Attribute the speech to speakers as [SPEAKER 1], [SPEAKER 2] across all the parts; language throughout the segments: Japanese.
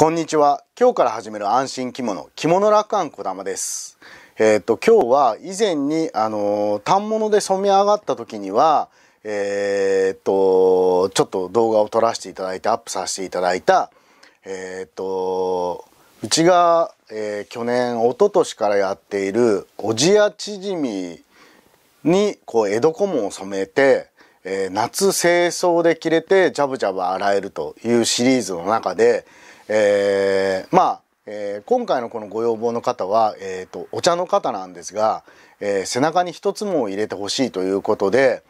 [SPEAKER 1] こんにちは。今日から始める安心着物、着物楽観こだまです。えっ、ー、と、今日は以前に、あの、反物で染め上がった時には、えっ、ー、と、ちょっと動画を撮らせていただいて、アップさせていただいた、えっ、ー、と、うちが、え去年、一昨年からやっている、おじやちじみに、こう、江戸小紋を染めて、え夏清掃で着れて、ジャブジャブ洗えるというシリーズの中で、えー、まあ、えー、今回のこのご要望の方は、えーと、お茶の方なんですが、えー、背中に一つも入れてほしいということで、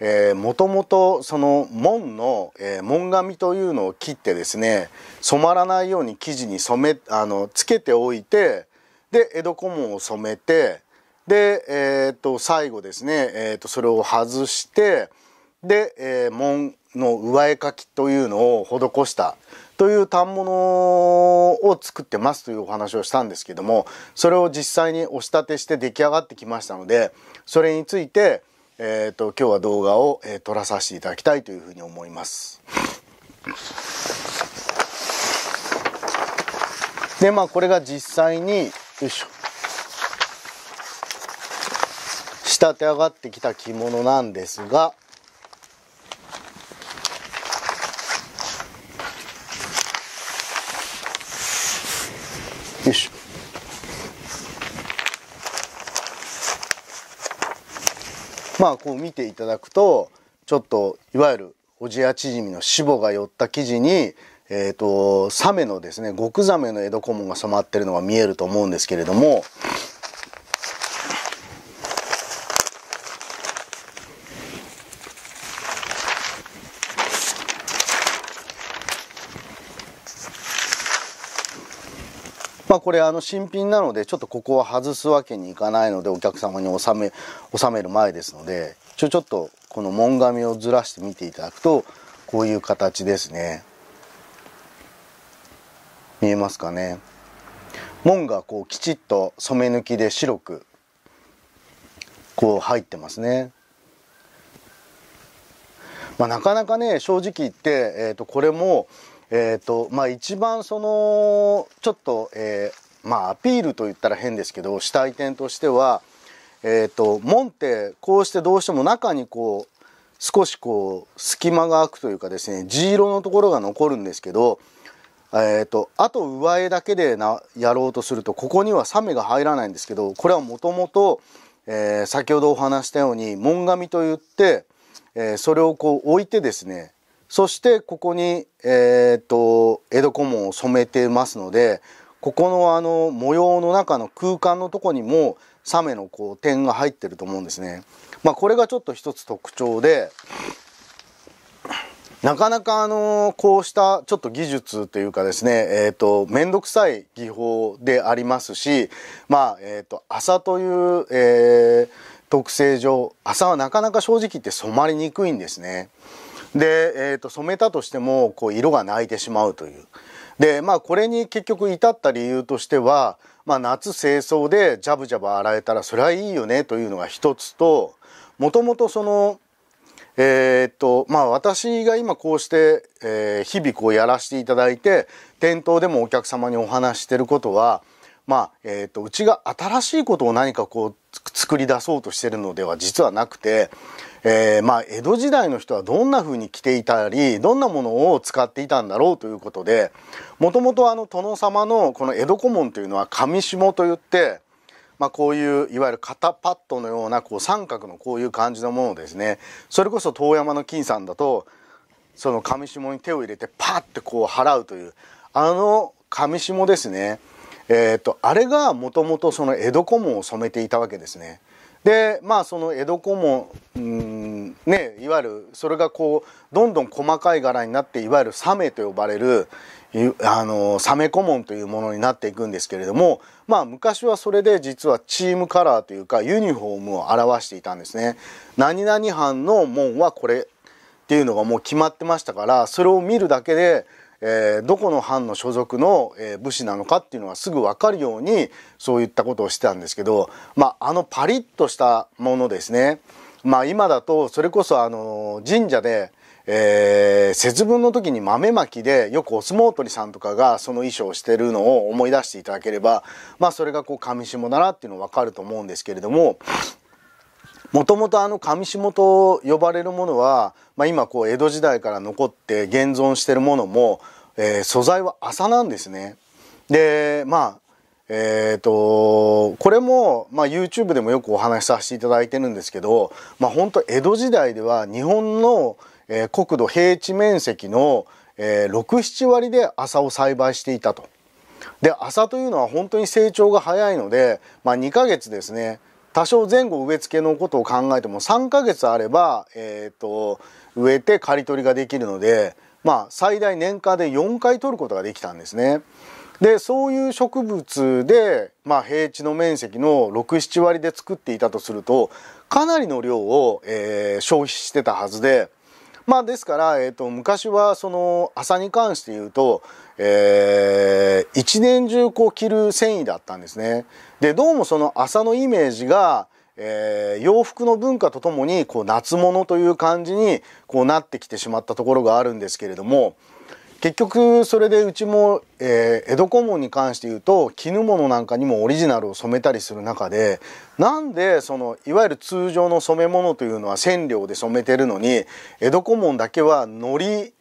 [SPEAKER 1] えー、もともとその門の、えー、門紙というのを切ってですね染まらないように生地に染めあのつけておいてで江戸小紋を染めてで、えーと、最後ですね、えーとそれを外して。で、えー、門の上絵描きというのを施したという反物を作ってますというお話をしたんですけどもそれを実際にお仕立てして出来上がってきましたのでそれについて、えーと、今日は動画を、えー、撮らさせていただきたいというふうに思います。でまあこれが実際によいしょ仕立て上がってきた着物なんですが。まあこう見ていただくとちょっといわゆるおじやヂミの死母が寄った生地にえーと、サメのですね極ザメの江戸小紋が染まってるのが見えると思うんですけれどもまあ、これあの新品なのでちょっとここは外すわけにいかないのでお客様に納め納める前ですのでちょちょっとこの門紙をずらして見ていただくとこういう形ですね見えますかね門がこうきちっと染め抜きで白くこう入ってますね。まあ、なかなかね正直言って、えー、とこれもえっ、ー、と、まあ一番その、ちょっと、えー、まあアピールと言ったら変ですけど、したい点としては、えっ、ー、と、門ってこうしてどうしても中にこう、少しこう、隙間が空くというかですね、地色のところが残るんですけど、えー、と、あと上絵だけでな、やろうとすると、ここにはサメが入らないんですけど、これはもともと、え先ほどお話したように門紙といって、えー、それをこう置いてですねそしてここに、えー、っと江戸小紋を染めてますのでここのあの模様の中の空間のとこにもサメのこう点が入ってると思うんですね。まあ、これがちょっと一つ特徴でなかなかあのこうしたちょっと技術というかですねえっ、と面倒くさい技法でありますしまあえっ、と朝という、え特性上朝はなかなか正直言って染まりにくいんですね。で、えー、と染めたとしてもこう色が泣いてしまうという。でまあこれに結局至った理由としては、まあ、夏清掃でジャブジャブ洗えたらそれはいいよねというのが一つともともとそのえー、っとまあ私が今こうして、えー、日々こうやらせていただいて店頭でもお客様にお話してることはまあえー、とうちが新しいことを何かこう作り出そうとしてるのでは実はなくてえー、まあ、江戸時代の人はどんな風に着ていたりどんなものを使っていたんだろうということでもともと殿様のこの江戸小紋というのは紙下といって、まあ、こういういわゆる肩パッドのようなこう三角のこういう感じのものですねそれこそ遠山の金さんだとその紙下に手を入れてパッてこう払うというあの紙下ですね。えーとあれがもともとその江戸小紋を染めていたわけですね。でまあその江戸小紋、うんね、いわゆるそれがこうどんどん細かい柄になっていわゆるサメと呼ばれるあのサメ小紋というものになっていくんですけれども、まあ、昔はそれで実はチームカラーというかユニフォームを表していたんですね。何々藩の門はこれっていうのがもう決まってましたからそれを見るだけでえー、どこの藩の所属の、えー、武士なのかっていうのがすぐ分かるようにそういったことをしてたんですけど、まあ、あのパリッとしたものですね、まあ、今だとそれこそあの神社で、えー、節分の時に豆まきでよくお相撲取りさんとかがその衣装をしてるのを思い出していただければ、まあ、それがこう上下だなっていうの分かると思うんですけれどももともとあの上下と呼ばれるものは、まあ、今こう江戸時代から残って現存してるものも、えー、素材は麻なんですね。でまあえーと、とこれも、まあ、YouTube でもよくお話しさせていただいてるんですけど、まあ、本当江戸時代では日本の、えー、国土平地面積の、えー、67割で麻を栽培していたと。で麻というのは本当に成長が早いので、まあ、2ヶ月ですね多少前後植え付けのことを考えても3ヶ月あれば、えーと、植えて刈り取りができるので、まあ、最大年間で4回取ることができたんですね。でそういう植物で、まあ、平地の面積の67割で作っていたとするとかなりの量を、えー、消費してたはずで。まあですから、えーと、昔はその朝に関して言うと、えー、一年中こう着る繊維だったんですね。でどうもその朝のイメージが、えー、洋服の文化とともにこう夏物という感じにこうなってきてしまったところがあるんですけれども結局それでうちも、えー、江戸小紋に関して言うと絹物なんかにもオリジナルを染めたりする中でなんでそのいわゆる通常の染め物というのは染料で染めてるのに江戸小紋だけは糊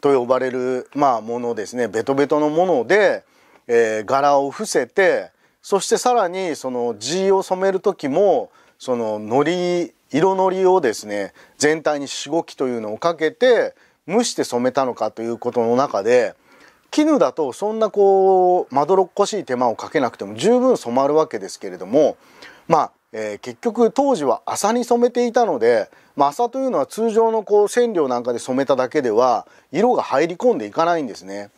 [SPEAKER 1] と呼ばれる、まあ、ものですねベトベトのもので、えー、柄を伏せてそしてさらにその地を染める時もその糊色のりをですね全体にしごきというのをかけて蒸して染めたのかということの中で絹だとそんなこうまどろっこしい手間をかけなくても十分染まるわけですけれどもまあ、えー、結局当時は麻に染めていたので、まあ、麻というのは通常のこう染料なんかで染めただけでは色が入り込んでいかないんですね。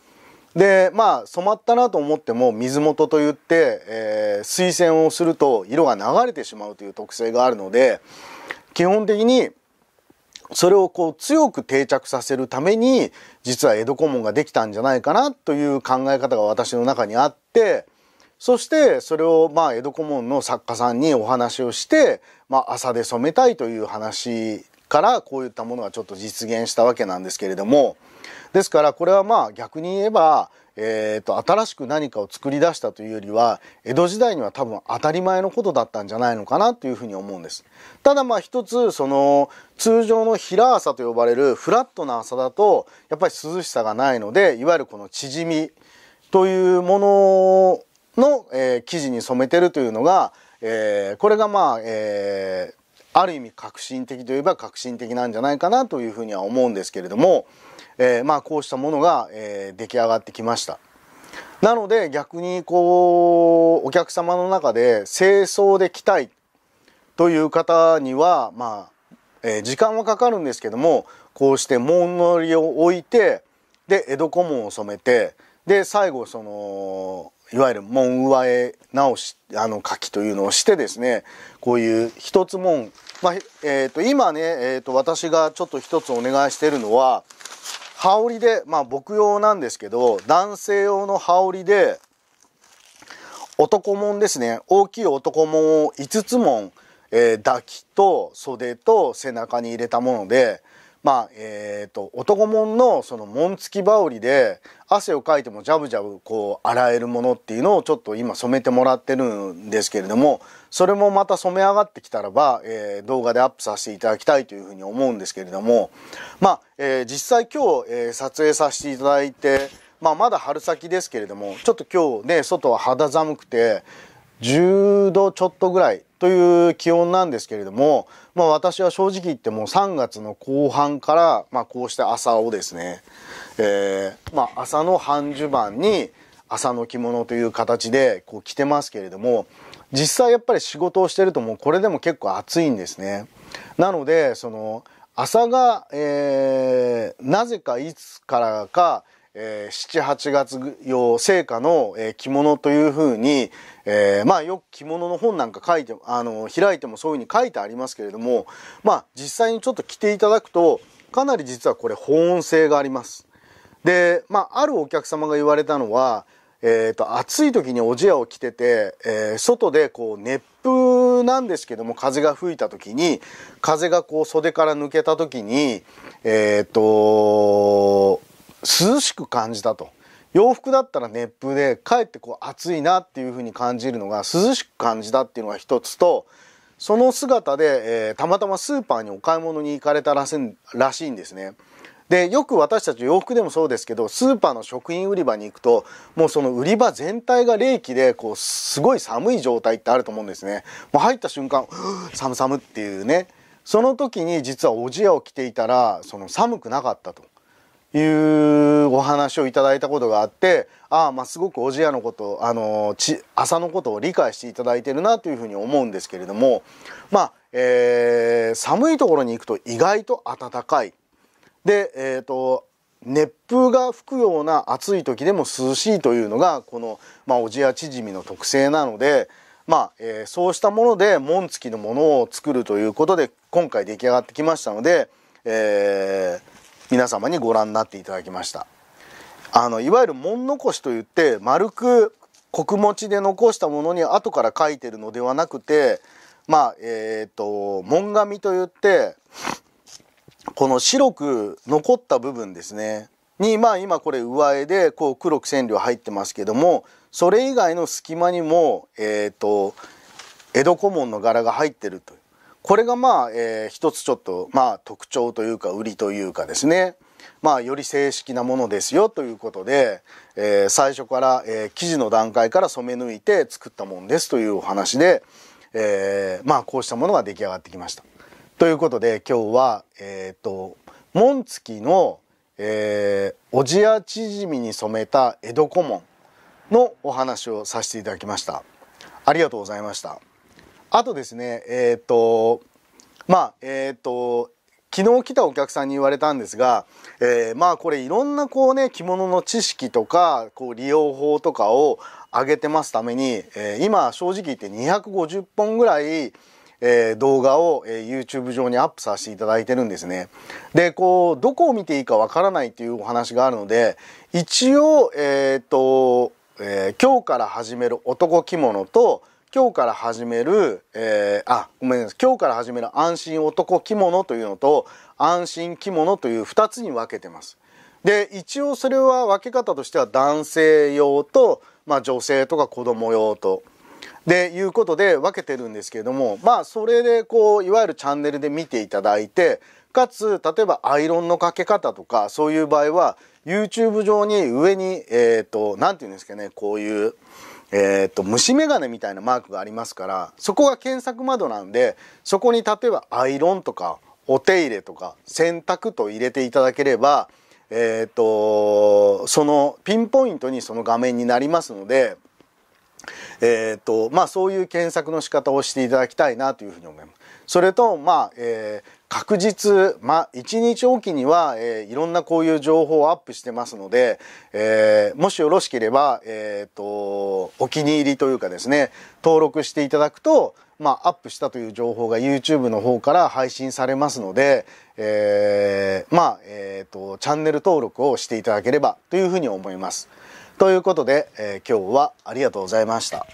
[SPEAKER 1] でまあ染まったなと思っても水元といって、えー、水洗をすると色が流れてしまうという特性があるので基本的にそれをこう強く定着させるために実は江戸古門ができたんじゃないかなという考え方が私の中にあってそしてそれをまあ江戸古門の作家さんにお話をして、まあ、朝で染めたいという話からこういったものがちょっと実現したわけなんですけれどもですからこれはまあ逆に言えばえーと、新しく何かを作り出したというよりは江戸時代には多分当たり前のことだったんじゃないのかなというふうに思うんですただまあ一つその通常の平朝と呼ばれるフラットな朝だとやっぱり涼しさがないのでいわゆるこの縮みというものの、えー、生地に染めてるというのが、えー、これがまあ、えー、ある意味革新的といえば革新的なんじゃないかなというふうには思うんですけれども。えー、まあこうしたものが、えー、出来上がってきましたなので逆にこうお客様の中で清掃で来たいという方にはまあ、えー、時間はかかるんですけどもこうして門のりを置いてで江戸小紋を染めてで最後そのいわゆる門上絵直しあの書きというのをしてですねこういう一つ門、まあえー、と今ね、えー、と私がちょっと一つお願いしてるのは羽織でまあ僕用なんですけど男性用の羽織で男もんですね大きい男もんを5つもん、えー、抱きと袖と背中に入れたものでまあえー、と男門のその紋付き羽織で汗をかいてもジャブジャブこう洗えるものっていうのをちょっと今染めてもらってるんですけれどもそれもまた染め上がってきたらば、えー、動画でアップさせていただきたいというふうに思うんですけれどもまあ、えー、実際今日、えー、撮影させていただいて、まあ、まだ春先ですけれどもちょっと今日ね外は肌寒くて10度ちょっとぐらいという気温なんですけれども、まあ、私は正直言ってもう3月の後半から、まあ、こうして朝をですね、えー、まあ、朝の半襦袢に朝の着物という形でこう着てますけれども実際やっぱり仕事をしてるともうこれでも結構暑いんですね。なのでその朝が、えー、なぜかいつからかえ7、8月用成果の、え着物というふうに、えー、まあよく着物の本なんか書いて、あの、開いてもそういうふうに書いてありますけれども、まあ実際にちょっと着ていただくと、かなり実はこれ保温性があります。で、まああるお客様が言われたのは、えっ、ー、と、暑い時におじやを着てて、えー、外でこう熱風なんですけども、風が吹いた時に、風がこう袖から抜けた時に、えっ、ー、と、涼しく感じたと。洋服だったら熱風でかえってこう暑いなっていう風に感じるのが涼しく感じたっていうのが一つとその姿で、えー、たまたまスーパーにお買い物に行かれたらしらしいんですね。でよく私たち洋服でもそうですけどスーパーの食品売り場に行くともうその売り場全体が冷気でこうすごい寒い状態ってあると思うんですね。もう入った瞬間「寒寒」っていうねその時に実はおじやを着ていたらその寒くなかったと。いうお話をいただいたことがあってああまあすごくおじやのことあのち朝のことを理解していただいてるなというふうに思うんですけれどもまあ、えー、寒いところに行くと意外と暖かいでえっ、ー、と熱風が吹くような暑い時でも涼しいというのがこの、まあ、おじやチヂミの特性なので、まあえー、そうしたもので紋付きのものを作るということで今回出来上がってきましたので、えー、皆様にご覧になっていただきましたあのいわゆる門残しといって丸く穀持ちで残したものに後から書いてるのではなくてまあえっ、ー、と門紙といってこの白く残った部分ですねにまあ今これ上絵でこう黒く線量入ってますけどもそれ以外の隙間にもえっ、ー、と江戸古門の柄が入ってるというこれがまあ、えー、一つちょっと、まあ、特徴というか売りというかですね、まあ、より正式なものですよということで、えー、最初から、えー、生地の段階から染め抜いて作ったもんですというお話で、えー、まあこうしたものが出来上がってきました。ということで今日は、えっ、と紋付きの、えー、おじや縮みに染めた江戸小紋のお話をさせていただきました。ありがとうございました。あとですね、えっ、と、まあ、えっ、と、昨日来たお客さんに言われたんですが、えー、まあこれいろんなこうね着物の知識とかこう利用法とかを上げてますために、えー、今正直言って250本ぐらい、えー、動画を、え YouTube 上にアップさせていただいてるんですね。でこうどこを見ていいかわからないっていうお話があるので一応えっと、え今日から始める男着物と「今日から始める、えー、あ、ごめんなさい。今日から始める安心男着物というのと、安心着物という2つに分けてます。で、一応それは分け方としては男性用と、まあ、女性とか子供用と。でいうことで分けてるんですけれどもまあそれでこういわゆるチャンネルで見ていただいてかつ例えばアイロンのかけ方とかそういう場合は YouTube 上に上にえっ、ー、と何て言うんですかねこういうえー、っと、虫眼鏡みたいなマークがありますから、そこが検索窓なんで、そこに例えばアイロンとか、お手入れとか、洗濯と入れていただければ、えー、っと、そのピンポイントにその画面になりますので、えー、っと、まあそういう検索の仕方をしていただきたいなというふうに思います。それとまあ、えー、確実、まあ、1日おきには、えー、いろんなこういう情報をアップしてますので、えー、もしよろしければ、えーと、お気に入りというかですね登録していただくと、まあ、アップしたという情報が YouTube の方から配信されますので、えー、まあ、えーと、チャンネル登録をしていただければというふうに思います。ということで、え今日はありがとうございました。